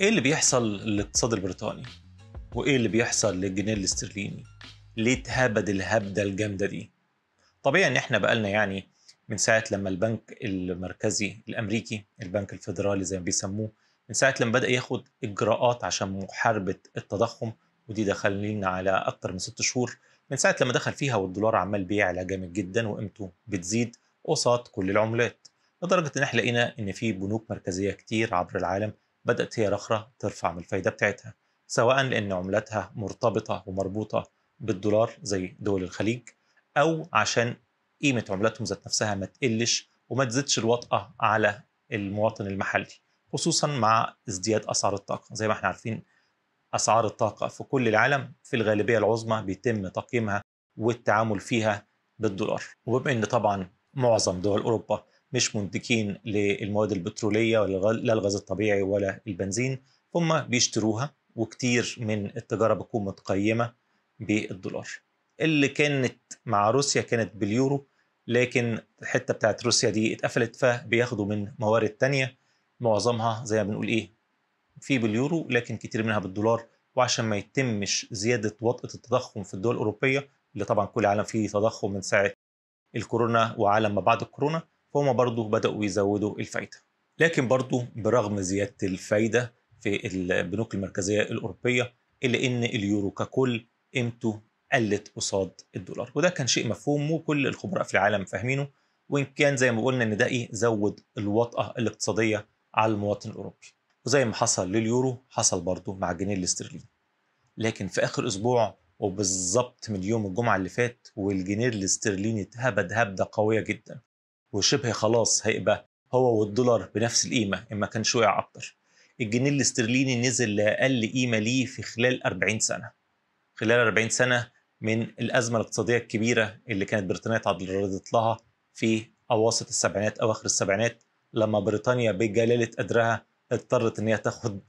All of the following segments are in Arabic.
ايه اللي بيحصل للاقتصاد البريطاني وايه اللي بيحصل للجنيه الاسترليني ليه اتهبد الهبده الجامده دي طبيعي ان احنا بقالنا يعني من ساعه لما البنك المركزي الامريكي البنك الفيدرالي زي ما بيسموه من ساعه لما بدا ياخد اجراءات عشان محاربه التضخم ودي دخلنا على اكتر من ست شهور من ساعه لما دخل فيها والدولار عمال بيعلى جامد جدا وقيمته بتزيد قصاد كل العملات لدرجه ان احنا لقينا ان في بنوك مركزيه كتير عبر العالم بدأت هي رخرة ترفع من الفايدة بتاعتها سواء لأن عملتها مرتبطة ومربوطة بالدولار زي دول الخليج أو عشان قيمة عملتهم ذات نفسها ما تقلش وما تزيدش الوطأة على المواطن المحلي خصوصا مع ازدياد أسعار الطاقة زي ما احنا عارفين أسعار الطاقة في كل العالم في الغالبية العظمى بيتم تقييمها والتعامل فيها بالدولار وبما ان طبعا معظم دول اوروبا مش منتجين للمواد البترولية ولا للغاز الغاز الطبيعي ولا البنزين هم بيشتروها وكتير من التجارة بتكون متقيمة بالدولار اللي كانت مع روسيا كانت باليورو لكن الحتة بتاعت روسيا دي اتقفلت فبياخدوا من موارد تانية معظمها زي ما بنقول ايه في باليورو لكن كتير منها بالدولار وعشان ما يتمش زيادة وطأة التضخم في الدول الأوروبية اللي طبعا كل العالم فيه تضخم من ساعة الكورونا وعالم ما بعد الكورونا فهم برضه بدأوا يزودوا الفايدة لكن برضه برغم زيادة الفايدة في البنوك المركزية الأوروبية إلا إن اليورو ككل قيمته قلت قصاد الدولار وده كان شيء مفهوم وكل الخبراء في العالم فاهمينه وإن كان زي ما قلنا إن ده إيه زود الوطأة الاقتصادية على المواطن الأوروبي وزي ما حصل لليورو حصل برضه مع الجنيه الاسترليني لكن في آخر أسبوع وبالظبط من يوم الجمعة اللي فات والجنيه الاسترليني اتهبد هبدة قوية جدا وشبه خلاص هيبقى هو والدولار بنفس القيمه اما كانش وقع اكتر الجنيه الاسترليني نزل لاقل قيمه ليه في خلال 40 سنه خلال 40 سنه من الازمه الاقتصاديه الكبيره اللي كانت بريطانيا تعرضت لها في اواسط السبعينات اواخر السبعينات لما بريطانيا بجلاله قدرها اضطرت ان هي تاخد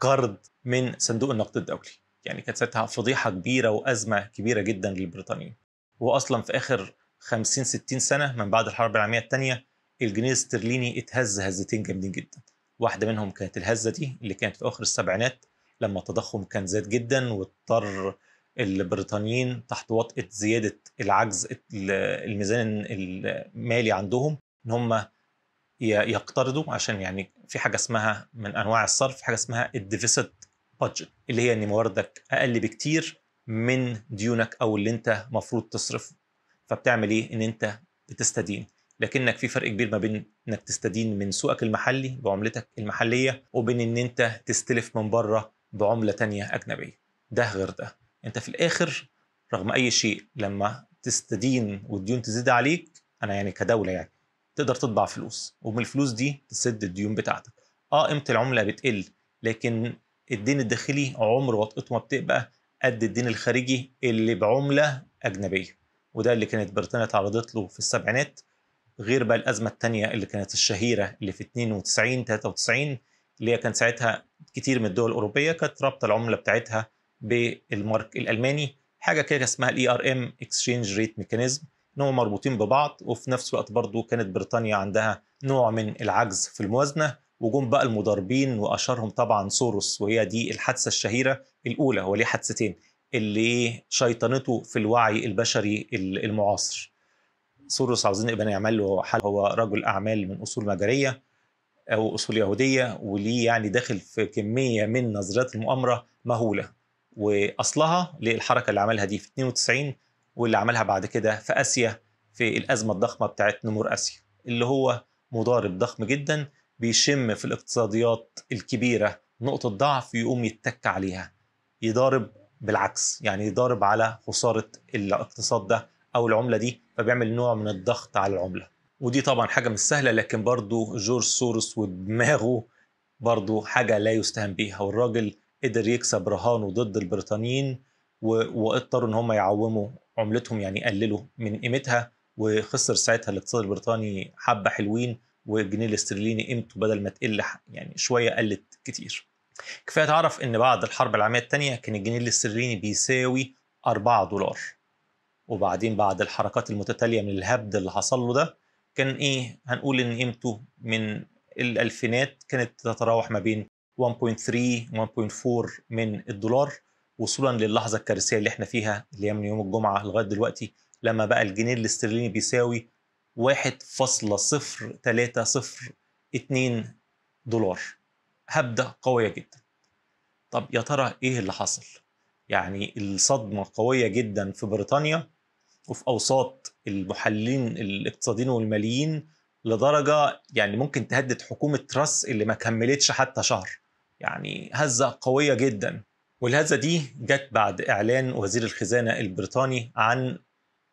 قرض من صندوق النقد الدولي يعني كانت ساعتها فضيحه كبيره وازمه كبيره جدا للبريطانيين واصلا في اخر 50 60 سنه من بعد الحرب العالميه الثانيه الجنيه الاسترليني اتهز هزتين جامدين جدا واحده منهم كانت الهزه دي اللي كانت في اخر السبعينات لما التضخم كان زاد جدا واضطر البريطانيين تحت وطأة زيادة العجز الميزان المالي عندهم ان هم يقترضوا عشان يعني في حاجة اسمها من انواع الصرف حاجة اسمها الديفيسيت بادجت اللي هي ان مواردك اقل بكتير من ديونك او اللي انت مفروض تصرفه فبتعمل ايه ان انت بتستدين لكنك في فرق كبير ما بين انك تستدين من سوقك المحلي بعملتك المحليه وبين ان انت تستلف من بره بعمله تانية اجنبيه ده غير ده انت في الاخر رغم اي شيء لما تستدين والديون تزيد عليك انا يعني كدوله يعني تقدر تطبع فلوس ومن الفلوس دي تسد الديون بتاعتك اه قيمه العمله بتقل لكن الدين الداخلي عمر وطئته ما بتبقى قد الدين الخارجي اللي بعمله اجنبيه وده اللي كانت بريطانيا تعرضت له في السبعينات غير بقى الازمه الثانيه اللي كانت الشهيره اللي في 92 93 اللي هي كان ساعتها كتير من الدول الاوروبيه كانت رابطه العمله بتاعتها بالمارك الالماني حاجه كده اسمها الاي ار ام اكسشينج ريت ميكانيزم ان هم مربوطين ببعض وفي نفس الوقت برضه كانت بريطانيا عندها نوع من العجز في الموازنه وجم بقى المضاربين واشهرهم طبعا سوروس وهي دي الحادثه الشهيره الاولى هو ليه حادثتين اللي شيطنته في الوعي البشري المعاصر سورس عاوزين ابن يعمل له حل هو رجل اعمال من اصول مجريه او اصول يهوديه وليه يعني داخل في كميه من نظريات المؤامره مهوله واصلها للحركه اللي عملها دي في 92 واللي عملها بعد كده في اسيا في الازمه الضخمه بتاعت نمور اسيا اللي هو مضارب ضخم جدا بيشم في الاقتصاديات الكبيره نقطه ضعف يقوم يتك عليها يضارب بالعكس يعني ضارب على خساره الاقتصاد ده او العمله دي فبيعمل نوع من الضغط على العمله ودي طبعا حاجه مش سهله لكن برضه جورج سورس ودماغه برضه حاجه لا يستهان بيها والراجل قدر يكسب رهانه ضد البريطانيين واضطروا ان هم يعوموا عملتهم يعني يقللوا من قيمتها وخسر ساعتها الاقتصاد البريطاني حبه حلوين والجنيه الاسترليني قيمته بدل ما تقل يعني شويه قلت كتير كفايه تعرف ان بعد الحرب العالميه الثانيه كان الجنيه الاسترليني بيساوي 4 دولار وبعدين بعد الحركات المتتاليه من الهبد اللي حصل له ده كان ايه هنقول ان قيمته من الالفينات كانت تتراوح ما بين 1.3 1.4 من الدولار وصولا للحظه الكارثيه اللي احنا فيها اللي هي من يوم الجمعه لغايه دلوقتي لما بقى الجنيه الاسترليني بيساوي 1.0302 دولار هبدة قوية جدا طب يا ترى إيه اللي حصل؟ يعني الصدمة قوية جدا في بريطانيا وفي أوساط المحللين الاقتصاديين والماليين لدرجة يعني ممكن تهدد حكومة تراس اللي ما كملتش حتى شهر يعني هزة قوية جدا والهزة دي جت بعد إعلان وزير الخزانة البريطاني عن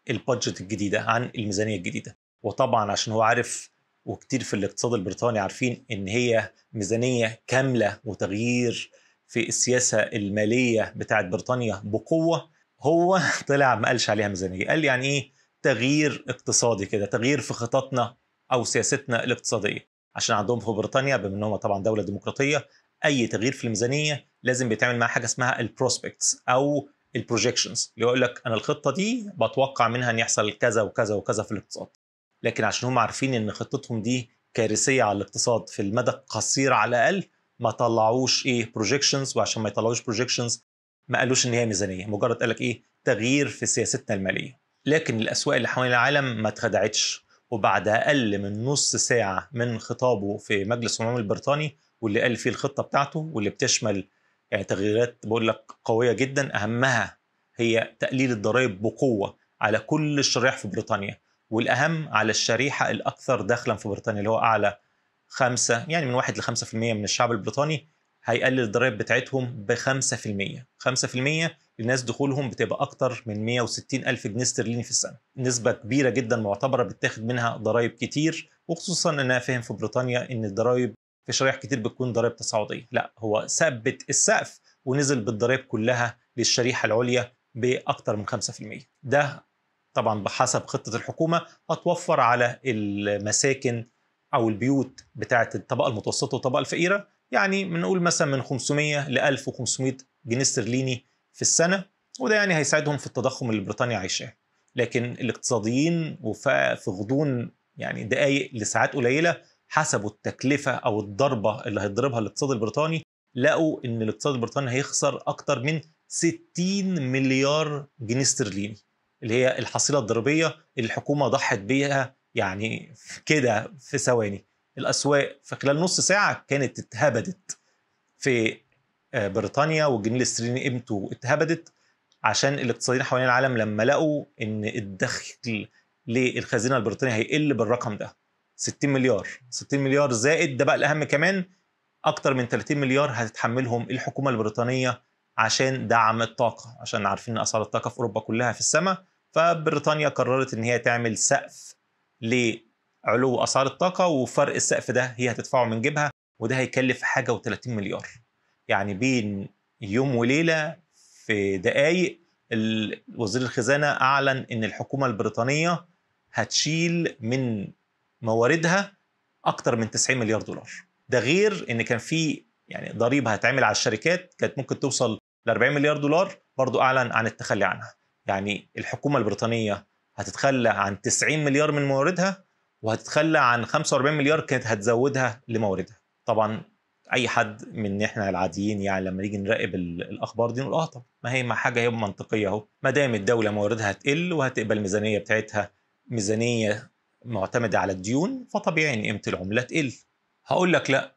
البادجت الجديدة عن الميزانية الجديدة وطبعا عشان هو عارف وكتير في الاقتصاد البريطاني عارفين ان هي ميزانيه كامله وتغيير في السياسه الماليه بتاعه بريطانيا بقوه هو طلع ما قالش عليها ميزانيه قال يعني ايه تغيير اقتصادي كده تغيير في خططنا او سياستنا الاقتصاديه عشان عندهم في بريطانيا بما انهم طبعا دوله ديمقراطيه اي تغيير في الميزانيه لازم بيتعمل معاه حاجه اسمها البروسبكتس او البروجيكشنز اللي يقول لك انا الخطه دي بتوقع منها ان يحصل كذا وكذا وكذا في الاقتصاد لكن عشان هم عارفين ان خطتهم دي كارثيه على الاقتصاد في المدى القصير على الاقل ما طلعوش ايه بروجيكشنز وعشان ما يطلعوش بروجيكشنز ما قالوش ان هي ميزانيه مجرد قالك ايه تغيير في سياستنا الماليه لكن الاسواق اللي حوالين العالم ما اتخدعتش وبعد اقل من نص ساعه من خطابه في مجلس العموم البريطاني واللي قال فيه الخطه بتاعته واللي بتشمل يعني تغييرات بقول لك قويه جدا اهمها هي تقليل الضرائب بقوه على كل الشرائح في بريطانيا والاهم على الشريحه الاكثر دخلا في بريطانيا اللي هو اعلى خمسة يعني من 1 ل 5% من الشعب البريطاني هيقلل الضرائب بتاعتهم ب 5% 5% الناس دخولهم بتبقى أكتر من 160 ألف جنيه استرليني في السنة نسبة كبيرة جدا معتبرة بتاخد منها ضرائب كتير وخصوصا أنا فاهم في بريطانيا إن الضرائب في شرائح كتير بتكون ضرائب تصاعدية لا هو ثبت السقف ونزل بالضرائب كلها للشريحة العليا بأكتر من 5% ده طبعا بحسب خطه الحكومه هتوفر على المساكن او البيوت بتاعه الطبقه المتوسطه والطبقه الفقيره يعني بنقول مثلا من 500 ل 1500 جنيه استرليني في السنه وده يعني هيساعدهم في التضخم اللي بريطانيا عايشاه لكن الاقتصاديين وفي غضون يعني دقائق لساعات قليله حسبوا التكلفه او الضربه اللي هيضربها الاقتصاد البريطاني لقوا ان الاقتصاد البريطاني هيخسر اكتر من 60 مليار جنيه استرليني اللي هي الحصيله الضريبيه اللي الحكومه ضحت بيها يعني كده في ثواني الاسواق في خلال نص ساعه كانت اتهبدت في آه، بريطانيا والجنيه الاسترليني قيمته اتهبدت عشان الاقتصاديين حوالين العالم لما لقوا ان الدخل للخزينه البريطانيه هيقل بالرقم ده 60 مليار 60 مليار زائد ده بقى الاهم كمان اكتر من 30 مليار هتتحملهم الحكومه البريطانيه عشان دعم الطاقه عشان عارفين ان اسعار الطاقه في اوروبا كلها في السماء فبريطانيا قررت ان هي تعمل سقف لعلو اسعار الطاقه وفرق السقف ده هي هتدفعه من جيبها وده هيكلف حاجه و30 مليار يعني بين يوم وليله في دقائق وزير الخزانه اعلن ان الحكومه البريطانيه هتشيل من مواردها اكتر من 90 مليار دولار ده غير ان كان في يعني ضريبه هتعمل على الشركات كانت ممكن توصل ل 40 مليار دولار برضو أعلن عن التخلي عنها يعني الحكومة البريطانية هتتخلى عن 90 مليار من مواردها وهتتخلى عن 45 مليار كانت هتزودها لمواردها طبعا اي حد من احنا العاديين يعني لما نيجي نراقب الاخبار دي نقول اه طب ما هي ما حاجه هي منطقيه اهو ما دام الدوله مواردها هتقل وهتقبل الميزانيه بتاعتها ميزانيه معتمده على الديون فطبيعي ان قيمه العمله تقل هقول لك لا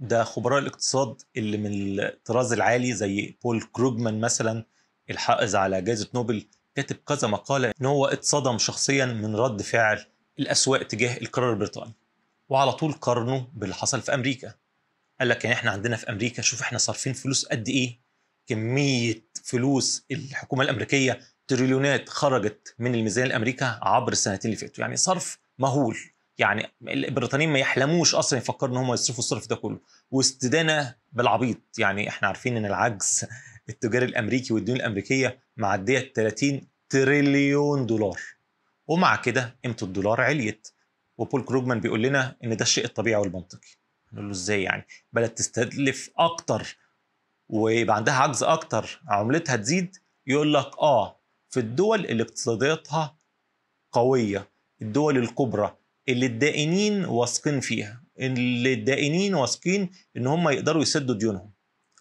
ده خبراء الاقتصاد اللي من الطراز العالي زي بول كروجمان مثلا الحائز على جائزة نوبل كاتب كذا مقالة إن هو اتصدم شخصيا من رد فعل الأسواق تجاه القرار البريطاني وعلى طول قارنه باللي حصل في أمريكا قال لك يعني احنا عندنا في أمريكا شوف احنا صارفين فلوس قد إيه كمية فلوس الحكومة الأمريكية تريليونات خرجت من الميزان الأمريكا عبر السنتين اللي فاتوا يعني صرف مهول يعني البريطانيين ما يحلموش اصلا يفكروا ان هم يصرفوا الصرف ده كله واستدانه بالعبيط يعني احنا عارفين ان العجز التجاري الامريكي والديون الامريكيه معديه 30 تريليون دولار ومع كده قيمه الدولار عليت وبول كروجمان بيقول لنا ان ده الشيء الطبيعي والمنطقي نقول له ازاي يعني بلد تستدلف اكتر ويبقى عندها عجز اكتر عملتها تزيد يقول لك اه في الدول اللي اقتصادياتها قويه الدول الكبرى اللي الدائنين واثقين فيها اللي الدائنين واثقين ان هم يقدروا يسدوا ديونهم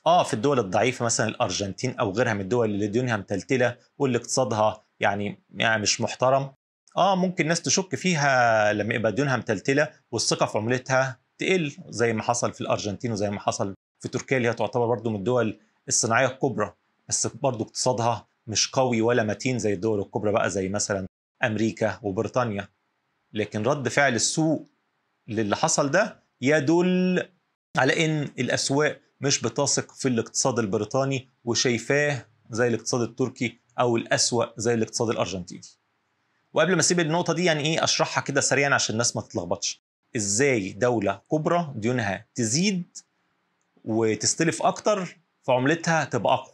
اه في الدول الضعيفه مثلا الارجنتين او غيرها من الدول اللي ديونها متلتله واللي اقتصادها يعني, يعني مش محترم اه ممكن الناس تشك فيها لما يبقى ديونها متلتله والثقه في عملتها تقل زي ما حصل في الارجنتين وزي ما حصل في تركيا اللي هي تعتبر برضه من الدول الصناعيه الكبرى بس برضه اقتصادها مش قوي ولا متين زي الدول الكبرى بقى زي مثلا امريكا وبريطانيا لكن رد فعل السوق للي حصل ده يدل على ان الاسواق مش بتثق في الاقتصاد البريطاني وشايفاه زي الاقتصاد التركي او الاسوا زي الاقتصاد الارجنتيني وقبل ما اسيب النقطه دي يعني ايه اشرحها كده سريعا عشان الناس ما تتلخبطش ازاي دوله كبرى ديونها تزيد وتستلف اكتر فعملتها تبقى اقوى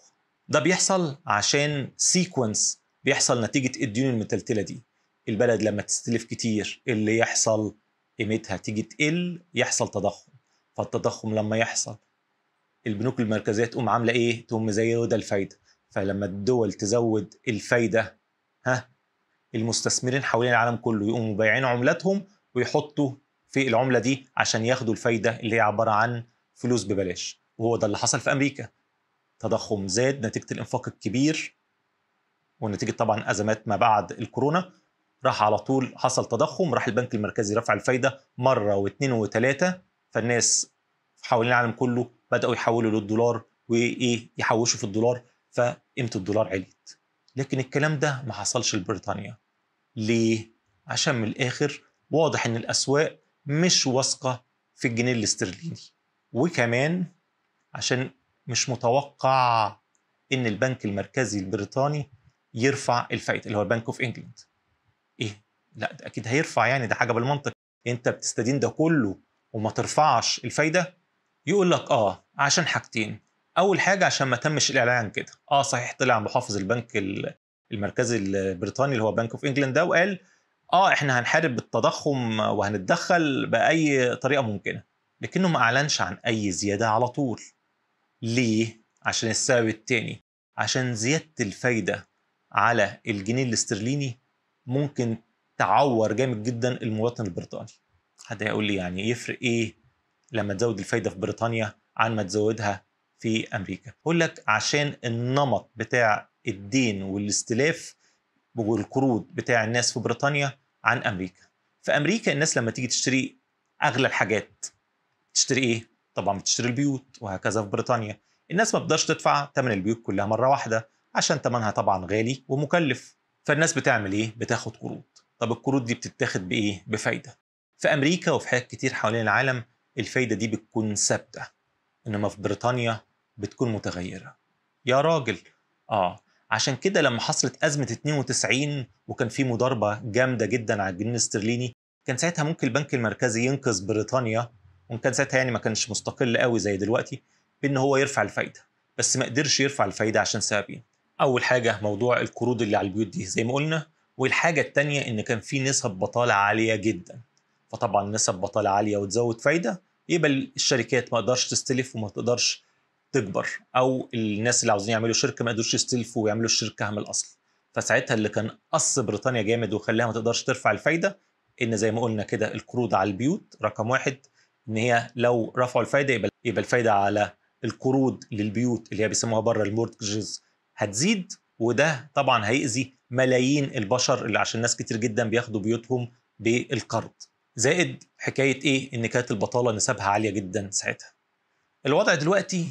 ده بيحصل عشان سيكونس بيحصل نتيجه الديون المتلتله دي البلد لما تستلف كتير اللي يحصل قيمتها تيجي تقل يحصل تضخم فالتضخم لما يحصل البنوك المركزيه تقوم عامله ايه؟ تقوم مزوده الفايده فلما الدول تزود الفايده ها المستثمرين حوالين العالم كله يقوموا بايعين عملاتهم ويحطوا في العمله دي عشان ياخدوا الفايده اللي هي عباره عن فلوس ببلاش وهو ده اللي حصل في امريكا تضخم زاد نتيجه الانفاق الكبير ونتيجه طبعا ازمات ما بعد الكورونا راح على طول حصل تضخم راح البنك المركزي رفع الفايده مره واثنين وثلاثه فالناس حوالين العالم كله بداوا يحولوا للدولار وايه يحوشوا في الدولار فقيمه الدولار عليت لكن الكلام ده ما حصلش لبريطانيا ليه عشان من الاخر واضح ان الاسواق مش واثقه في الجنيه الاسترليني وكمان عشان مش متوقع ان البنك المركزي البريطاني يرفع الفائده اللي هو البنك اوف انجلند ايه لا ده اكيد هيرفع يعني ده حاجه بالمنطق انت بتستدين ده كله وما ترفعش الفايده يقول لك اه عشان حاجتين اول حاجه عشان ما تمش الاعلان كده اه صحيح طلع محافظ البنك المركزي البريطاني اللي هو بنك اوف انجلاند ده وقال اه احنا هنحارب التضخم وهنتدخل باي طريقه ممكنه لكنه ما اعلنش عن اي زياده على طول ليه عشان السبب التاني عشان زياده الفايده على الجنيه الاسترليني ممكن تعور جامد جدا المواطن البريطاني حد هيقول لي يعني يفرق ايه لما تزود الفايده في بريطانيا عن ما تزودها في امريكا بقول لك عشان النمط بتاع الدين والاستلاف والقروض بتاع الناس في بريطانيا عن امريكا في امريكا الناس لما تيجي تشتري اغلى الحاجات تشتري ايه طبعا بتشتري البيوت وهكذا في بريطانيا الناس ما بتقدرش تدفع ثمن البيوت كلها مره واحده عشان ثمنها طبعا غالي ومكلف فالناس بتعمل ايه؟ بتاخد قروض طب القروض دي بتتاخد بايه؟ بفايده في امريكا وفي حاجات كتير حوالين العالم الفايده دي بتكون ثابته انما في بريطانيا بتكون متغيره يا راجل اه عشان كده لما حصلت ازمه 92 وكان في مضاربه جامده جدا على الجنيه الاسترليني كان ساعتها ممكن البنك المركزي ينقذ بريطانيا وان كان ساعتها يعني ما كانش مستقل قوي زي دلوقتي بان هو يرفع الفايده بس ما قدرش يرفع الفايده عشان سببين اول حاجه موضوع القروض اللي على البيوت دي زي ما قلنا والحاجه الثانيه ان كان في نسب بطاله عاليه جدا فطبعا نسب بطاله عاليه وتزود فايده يبقى الشركات ما تقدرش تستلف وما تقدرش تكبر او الناس اللي عاوزين يعملوا شركه ما يقدروش يستلفوا ويعملوا الشركه من الاصل فساعتها اللي كان قص بريطانيا جامد وخلاها ما تقدرش ترفع الفايده ان زي ما قلنا كده القروض على البيوت رقم واحد ان هي لو رفعوا الفايده يبقى يبقى الفايده على القروض للبيوت اللي هي بيسموها بره المورتجز هتزيد وده طبعا هيأذي ملايين البشر اللي عشان ناس كتير جدا بياخدوا بيوتهم بالقرض زائد حكاية إيه إن كانت البطالة نسبها عالية جدا ساعتها الوضع دلوقتي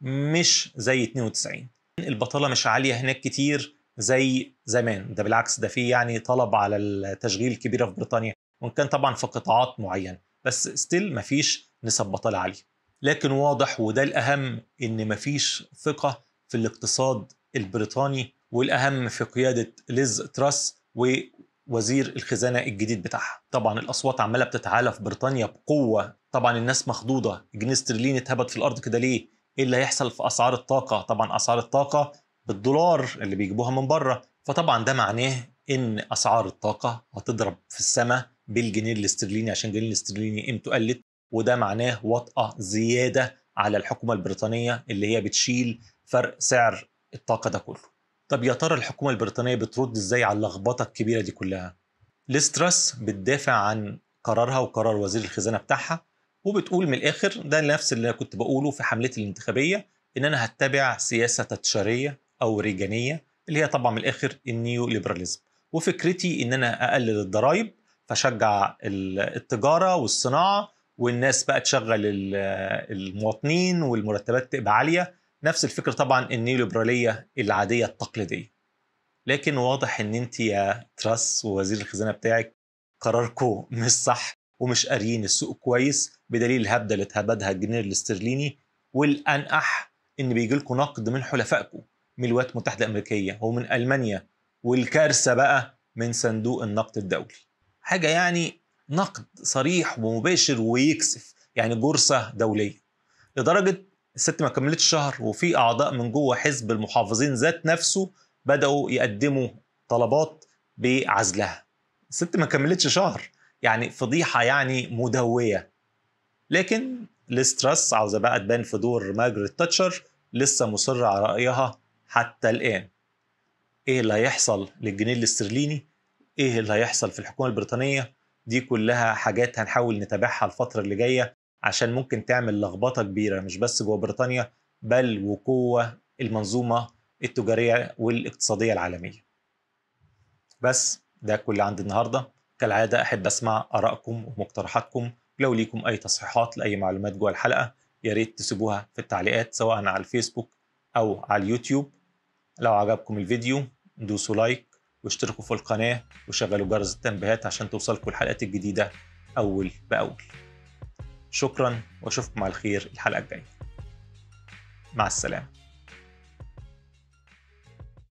مش زي 92 البطالة مش عالية هناك كتير زي زمان ده بالعكس ده فيه يعني طلب على التشغيل كبيرة في بريطانيا وإن كان طبعا في قطاعات معينة بس ستيل مفيش نسب بطالة عالية لكن واضح وده الأهم إن مفيش ثقة في الاقتصاد البريطاني والاهم في قياده ليز تراس ووزير الخزانه الجديد بتاعها طبعا الاصوات عماله بتتعالى في بريطانيا بقوه طبعا الناس مخضوضه جنيه استرليني اتهبط في الارض كده ليه ايه اللي هيحصل في اسعار الطاقه طبعا اسعار الطاقه بالدولار اللي بيجيبوها من بره فطبعا ده معناه ان اسعار الطاقه هتضرب في السماء بالجنيه الاسترليني عشان الجنيه الاسترليني قيمته قلت وده معناه وطأة زياده على الحكومه البريطانيه اللي هي بتشيل فرق سعر الطاقة ده كله طب يا ترى الحكومة البريطانية بترد ازاي على اللخبطة الكبيرة دي كلها؟ ليستراس بتدافع عن قرارها وقرار وزير الخزانة بتاعها وبتقول من الآخر ده نفس اللي أنا كنت بقوله في حملتي الانتخابية إن أنا هتبع سياسة تتشارية أو ريجانية اللي هي طبعا من الآخر النيو ليبراليزم وفكرتي إن أنا أقلل الضرايب فشجع التجارة والصناعة والناس بقى تشغل المواطنين والمرتبات تبقى عالية نفس الفكرة طبعا النيوليبرالية العادية التقليدية لكن واضح ان انت يا تراس ووزير الخزانة بتاعك قراركو مش صح ومش قاريين السوق كويس بدليل الهبدة اللي اتهبدها الجنيه الاسترليني والأنقح ان بيجي لكم نقد من حلفائكم من الولايات المتحدة الأمريكية ومن ألمانيا والكارثة بقى من صندوق النقد الدولي حاجة يعني نقد صريح ومباشر ويكسف يعني بورصة دولية لدرجة الست ما كملتش شهر وفي اعضاء من جوه حزب المحافظين ذات نفسه بداوا يقدموا طلبات بعزلها الست ما كملتش شهر يعني فضيحه يعني مدويه لكن لستراس عاوزه بقى تبان في دور ماجريت تاتشر لسه مصره على رايها حتى الان ايه اللي هيحصل للجنيه الاسترليني ايه اللي هيحصل في الحكومه البريطانيه دي كلها حاجات هنحاول نتابعها الفتره اللي جايه عشان ممكن تعمل لخبطه كبيره مش بس جوه بريطانيا بل وجوه المنظومه التجاريه والاقتصاديه العالميه. بس ده كل عندي النهارده كالعاده احب اسمع ارائكم ومقترحاتكم لو ليكم اي تصحيحات لاي معلومات جوه الحلقه يا ريت تسيبوها في التعليقات سواء على الفيسبوك او على اليوتيوب لو عجبكم الفيديو دوسوا لايك واشتركوا في القناه وشغلوا جرس التنبيهات عشان توصلكم الحلقات الجديده اول باول شكرا واشوفكم على الخير الحلقه الجايه مع السلامه